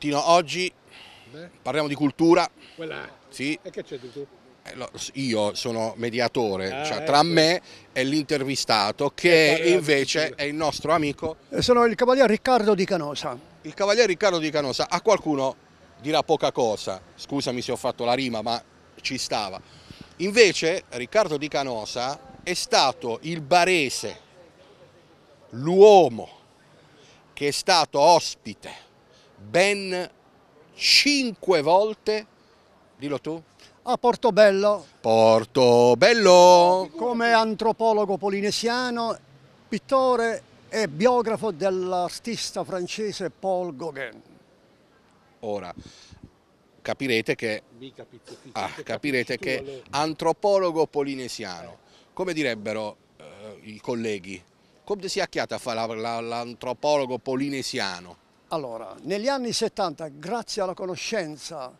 Tino, oggi parliamo di cultura. Sì. E che c'è di tu? Eh, io sono mediatore, ah, cioè, ecco. tra ecco. me e l'intervistato che e eh, invece è il nostro amico. Eh, sono il cavalier Riccardo Di Canosa. Il cavalier Riccardo Di Canosa a qualcuno dirà poca cosa, scusami se ho fatto la rima ma ci stava. Invece Riccardo Di Canosa è stato il barese, l'uomo che è stato ospite ben cinque volte, dillo tu, a Portobello. Portobello! Come antropologo polinesiano, pittore e biografo dell'artista francese Paul Gauguin. Ora, capirete che, ah, capirete che antropologo polinesiano, come direbbero eh, i colleghi, come si acchiata a fare l'antropologo polinesiano? Allora, negli anni 70, grazie alla conoscenza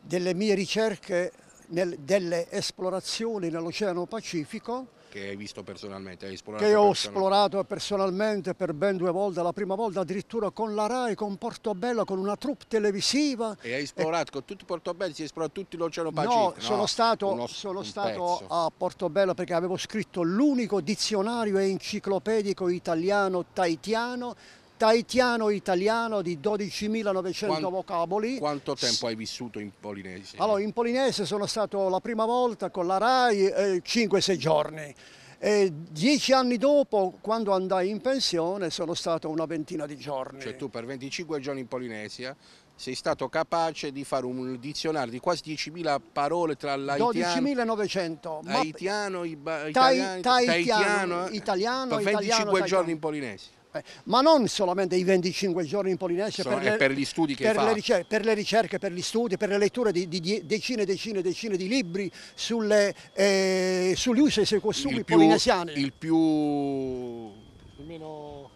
delle mie ricerche, nel, delle esplorazioni nell'Oceano Pacifico, che hai visto personalmente? Hai esplorato che ho esplorato personalmente per ben due volte, la prima volta addirittura con la RAI, con Portobello, con una troupe televisiva. E hai esplorato e... con tutto Portobello, si è esplorato tutto l'Oceano Pacifico? No, no, sono stato, uno, sono stato a Portobello perché avevo scritto l'unico dizionario enciclopedico italiano-taitiano taitiano italiano di 12.900 vocaboli. Quanto tempo hai vissuto in Polinese? Allora, in Polinese sono stato la prima volta con la RAI eh, 5-6 giorni. E dieci anni dopo, quando andai in pensione, sono stato una ventina di giorni. Cioè tu per 25 giorni in Polinesia sei stato capace di fare un dizionario di quasi 10.000 parole tra l'haitiano... 12.900. Haitiano, italiano, eh? italiano, italiano, italiano, italiano, italiano, italiano, italiano, italiano, italiano, eh, ma non solamente i 25 giorni in Polinesia per, le, per, gli studi che per fa. Le ricerche, per le ricerche, per gli studi, per le letture di, di decine e decine e decine di libri sulle, eh, sugli usi e sui costumi il più, polinesiani. Il più...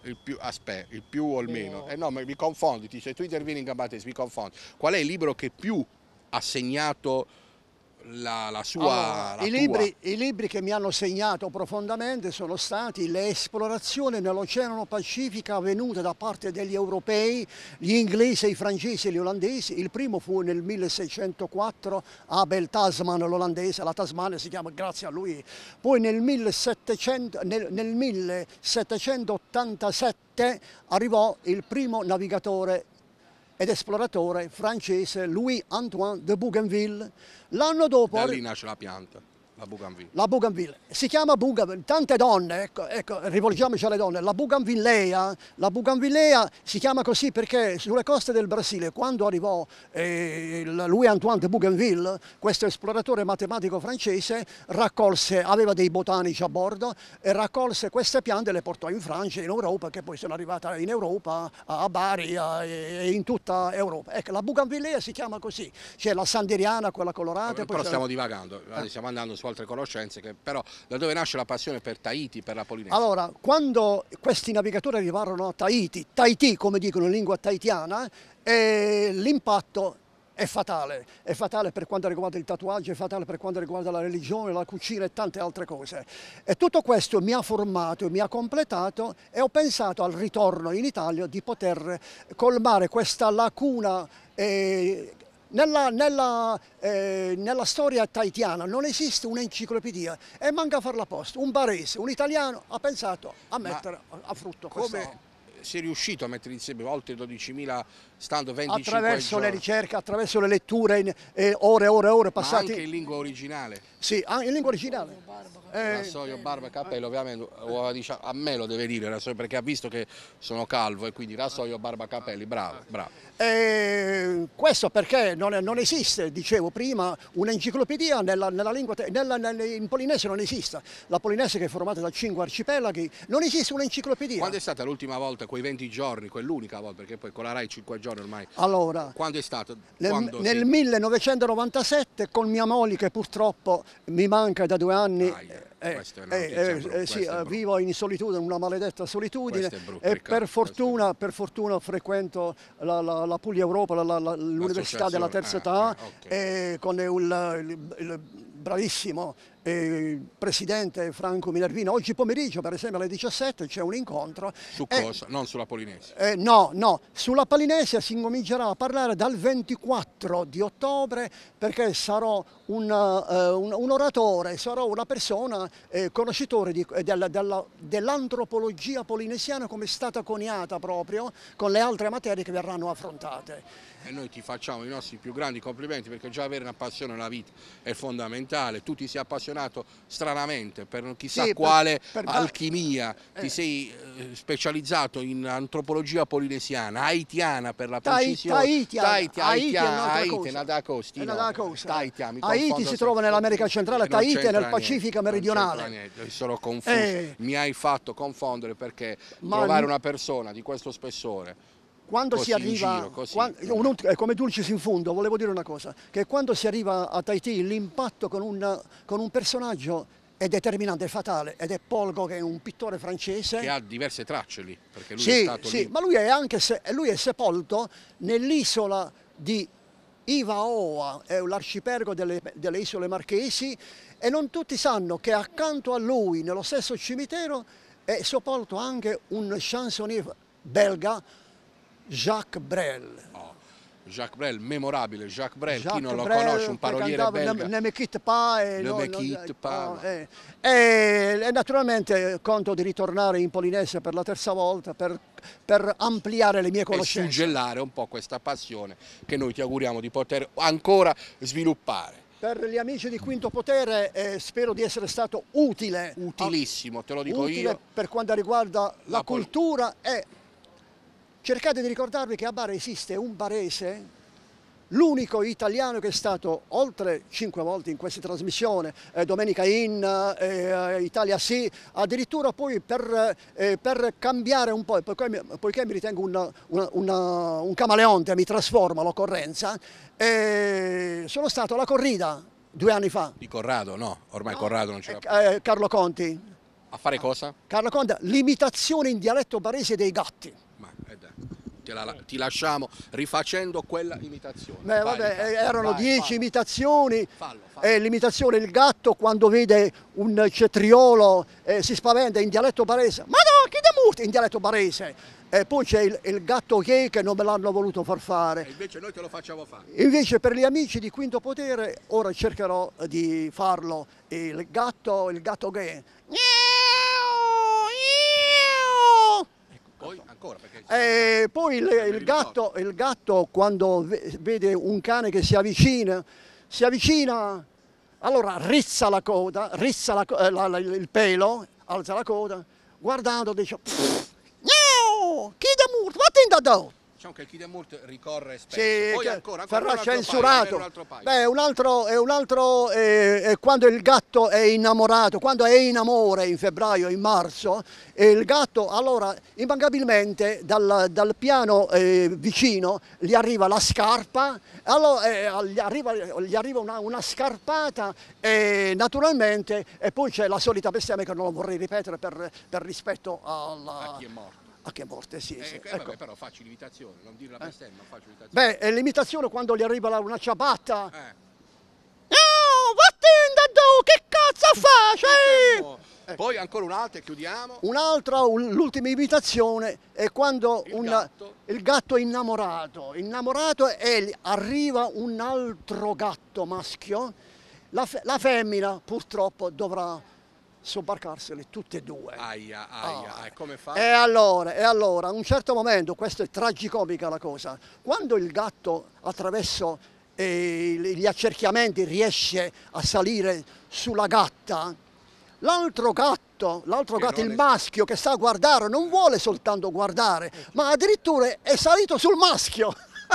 Il più, aspetta, il più o il meno. Eh no, ma mi confondi, se tu intervieni in gambate mi confondi. Qual è il libro che più ha segnato la, la ah, sua... Allora, la i, libri, I, libri, che mi hanno segnato profondamente sono stati le esplorazioni nell'Oceano Pacifico avvenute da parte degli europei, gli inglesi, i francesi e gli olandesi. Il primo fu nel 1604 Abel Tasman, l'olandese, la Tasmania si chiama grazie a lui. Poi nel, 1700, nel, nel 1787 arrivò il primo navigatore ed esploratore francese Louis-Antoine de Bougainville. L'anno dopo... Da lì nasce la pianta. La Bougainville. La Bougainville. Si chiama Bougainville. Tante donne, ecco, ecco, rivolgiamoci alle donne, la Bougainvillea, la Bougainvillea si chiama così perché sulle coste del Brasile, quando arrivò eh, Louis Antoine de Bougainville, questo esploratore matematico francese, raccolse, aveva dei botanici a bordo e raccolse queste piante e le portò in Francia, in Europa, che poi sono arrivate in Europa, a Bari a, e in tutta Europa. Ecco, la Bougainvillea si chiama così, c'è la Sanderiana, quella colorata. Però, però stiamo divagando, eh? stiamo andando su oltre conoscenze, che, però da dove nasce la passione per Tahiti, per la Polinesia? Allora, quando questi navigatori arrivarono a Tahiti, Tahiti come dicono in lingua tahitiana, eh, l'impatto è fatale, è fatale per quanto riguarda il tatuaggio, è fatale per quanto riguarda la religione, la cucina e tante altre cose. E tutto questo mi ha formato, mi ha completato e ho pensato al ritorno in Italia di poter colmare questa lacuna eh, nella, nella, eh, nella storia taitiana non esiste un'enciclopedia e manca a farla apposta. Un barese, un italiano ha pensato a mettere a frutto questo si è riuscito a mettere insieme oltre 12.000 stando 25 Attraverso le ricerche, attraverso le letture, in, eh, ore e ore e ore passate. anche in lingua originale. Sì, anche in lingua originale. Eh, Rassoio, barba capello ovviamente a me lo deve dire perché ha visto che sono calvo e quindi Rassoio, barba, capelli, bravo, bravo. Eh, questo perché non, non, esiste, dicevo prima, un'enciclopedia nella, nella, lingua, nella, nella, in polinese non esiste. La polinese che è formata da cinque arcipelaghi, non esiste un'enciclopedia. Quando è stata l'ultima volta quei 20 giorni, quell'unica volta, perché poi con la RAI 5 giorni ormai. Allora, quando è stato? Nel, nel si... 1997 con mia moglie che purtroppo mi manca da due anni. Ah, yeah. Eh, eh, eh, eh, sì, eh, vivo in solitudine, una maledetta solitudine brutto, e per fortuna, per fortuna, frequento la, la, la Puglia Europa, l'Università della Terza ah, Età, ah, okay. Eh, con il, il, il bravissimo eh, Presidente Franco Minervino. Oggi pomeriggio, per esempio, alle 17 c'è un incontro. Su cosa? E, non sulla Polinesia? Eh, no, no. Sulla Polinesia si incomincerà a parlare dal 24 di ottobre perché sarò un, uh, un, un oratore, sarò una persona eh, conoscitore eh, dell'antropologia polinesiana come è stata coniata proprio con le altre materie che verranno affrontate. E noi ti facciamo i nostri più grandi complimenti perché già avere una passione nella vita è fondamentale, tutti si appassionano funzionato stranamente, per chissà sì, quale per, per... alchimia, eh. ti sei eh, specializzato in antropologia polinesiana, haitiana per la precisione. Taitiana, Taitia, ah, Haitia, Haitiana, da Costi. No. Taitia, Haiti si trova nell'America centrale, Tahiti nel Pacifico meridionale. sono confuso, eh. mi hai fatto confondere perché Ma... trovare una persona di questo spessore quando si arriva, giro, così, quando, un, come ecco, dulcis in fondo, volevo dire una cosa, che quando si arriva a Tahiti l'impatto con, con un personaggio è determinante, è fatale, ed è Polgo che è un pittore francese. Che ha diverse tracce lì, perché lui sì, è stato sì, lì. ma lui è, anche se, lui è sepolto nell'isola di Ivaoa, è l'arcipergo delle, delle isole marchesi, e non tutti sanno che accanto a lui, nello stesso cimitero, è sepolto anche un chansonnier belga Jacques Brel. Oh, Jacques Brel, memorabile, Jacques Brel, Jacques chi non lo Brel, conosce, un paroliere belga. Ne, me quitte pas. E, non, non, pas. Eh. E, eh, e, naturalmente conto di ritornare in Polinesia per la terza volta per, per ampliare le mie conoscenze. E suggellare un po' questa passione che noi ti auguriamo di poter ancora sviluppare per gli amici di Quinto Potere eh, spero di essere stato utile. Utilissimo, te lo dico utile io. per quanto riguarda la, la cultura e Cercate di ricordarvi che a Bari esiste un barese l'unico italiano che è stato oltre cinque volte in questa trasmissione, eh, Domenica In, eh, eh Italia Sì, addirittura poi per, eh, per cambiare un po', poiché mi, poiché mi ritengo una, una, una, un camaleonte, mi trasforma l'occorrenza, eh, sono stato alla corrida due anni fa. Di Corrado, no, ormai no, Corrado non eh, c'era più. Carlo Conti. A fare cosa? Carlo Conti, l'imitazione in dialetto barese dei gatti la, ti lasciamo rifacendo quella imitazione. Beh, vai, vabbè, eh, vai, erano 10 imitazioni. Fallo, fallo. Eh, l'imitazione il gatto quando vede un cetriolo eh, si spaventa in dialetto barese. Ma no, chi da murti in dialetto barese? E eh, poi c'è il, il, gatto gay che non me l'hanno voluto far fare. E invece noi te lo facciamo fare. Invece per gli amici di Quinto Potere ora cercherò di farlo. Il gatto, il gatto gay. ancora. Eh, poi il, il, gatto, il gatto quando vede un cane che si avvicina, si avvicina, allora rizza la coda, rizza la, eh, la, la, il pelo, alza la coda, guardando dice, no, chi da muro, vattene da dove? diciamo che il Chidemurt ricorre spesso, sì, poi ancora, ancora sarà censurato. Paio, un Beh, un altro, è un altro eh, quando il gatto è innamorato, quando è in amore in febbraio, in marzo, e il gatto allora immancabilmente dal, dal piano eh, vicino gli arriva la scarpa, allora, eh, gli arriva, gli arriva una, una, scarpata e naturalmente e poi c'è la solita bestemmia che non lo vorrei ripetere per, per rispetto alla... a chi è morto a che morte si eh, esce. Eh, ecco. però faccio l'imitazione, non dire la eh. bestemmia, eh? faccio l'imitazione. Beh, è l'imitazione quando gli arriva una ciabatta. Eh. No, vattene da tu, che cazzo fai? Ecco. Poi ancora un'altra e chiudiamo. Un'altra, l'ultima imitazione è quando il, una, gatto. il, gatto. è innamorato. Innamorato e arriva un altro gatto maschio. La, fe, la femmina purtroppo dovrà sobbarcarsele tutte e due. Aia, aia, ah. e come fa? E allora, e allora, a un certo momento, questo è tragicomica la cosa, quando il gatto attraverso eh, gli accerchiamenti riesce a salire sulla gatta, l'altro gatto, l'altro gatto, il è... maschio che sta a guardare, non vuole soltanto guardare, ma addirittura è salito sul maschio.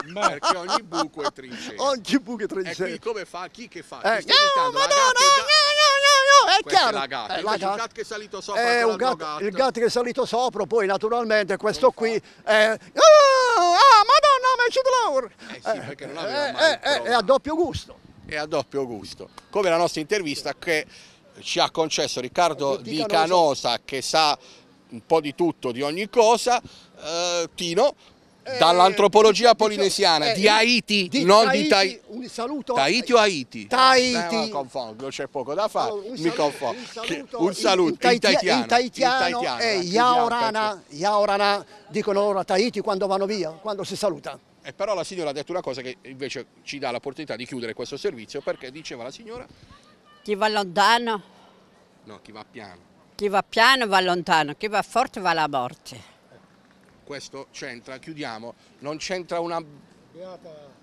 Ma perché ogni buco è trincea. Ogni buco è trincea. E qui come fa? Chi che fa? Eh. Chi No, Madonna, no, no, no, no è chiaro. È gatta. Eh, la gatta. gatto che è salito sopra. È un gatto, gatto, Il gatto che è salito sopra, poi naturalmente questo qui è... Oh, ah, madonna, ma ci dolore! Eh sì, eh, perché non aveva eh, mai eh, eh È a doppio gusto. È a doppio gusto. Come la nostra intervista che ci ha concesso Riccardo Di Canosa, che sa un po' di tutto, di ogni cosa, eh, Tino, eh, dall'antropologia polinesiana eh, eh, di Haiti, di non Tahiti, di Tahiti. Un saluto. Tahiti o Haiti? Tahiti. Eh, confondo, c'è poco da fare. Oh, mi confondo. Un saluto. In, in, tahitiano, in tahitiano, tahitiano è Yaorana, Yaorana, dicono loro a Tahiti quando vanno via, quando si saluta. E però la signora ha detto una cosa che invece ci dà l'opportunità di chiudere questo servizio perché diceva la signora chi va lontano no chi va piano chi va piano va lontano chi va forte va alla morte questo c'entra, chiudiamo, non c'entra una...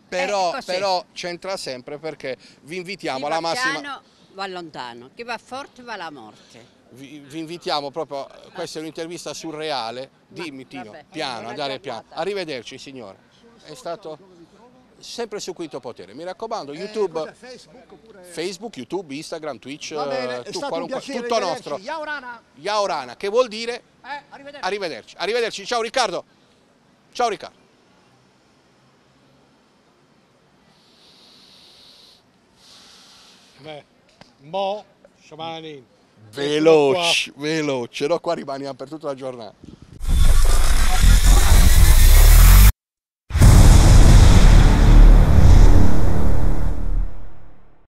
Però, ecco, però c'entra sempre perché vi invitiamo alla massima... va lontano, chi va forte va alla morte. Vi, vi, invitiamo proprio, questa è un'intervista surreale, dimmi Tino, piano, andare piano. Arrivederci signore, è stato sempre su Quinto Potere. Mi raccomando, eh, YouTube, eh, Facebook, oppure... Facebook, YouTube, Instagram, Twitch, bene, eh, tu, qualunque, tutto nostro. Yaurana. Yaurana, che vuol dire? Eh, arrivederci. arrivederci. Arrivederci. Ciao Riccardo. Ciao Riccardo. Beh, mo, sciamani. Veloce, veloce, no qua rimaniamo per tutta la giornata.